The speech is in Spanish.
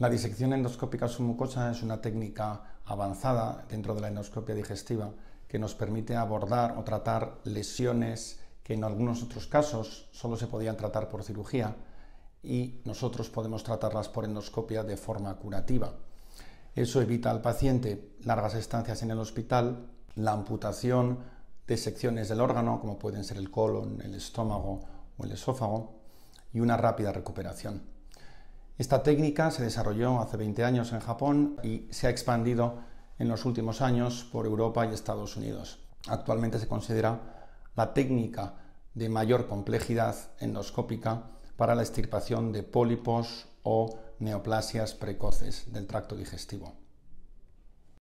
La disección endoscópica submucosa es una técnica avanzada dentro de la endoscopia digestiva que nos permite abordar o tratar lesiones que en algunos otros casos solo se podían tratar por cirugía y nosotros podemos tratarlas por endoscopia de forma curativa. Eso evita al paciente largas estancias en el hospital, la amputación de secciones del órgano, como pueden ser el colon, el estómago o el esófago, y una rápida recuperación. Esta técnica se desarrolló hace 20 años en Japón y se ha expandido en los últimos años por Europa y Estados Unidos. Actualmente se considera la técnica de mayor complejidad endoscópica para la extirpación de pólipos o neoplasias precoces del tracto digestivo.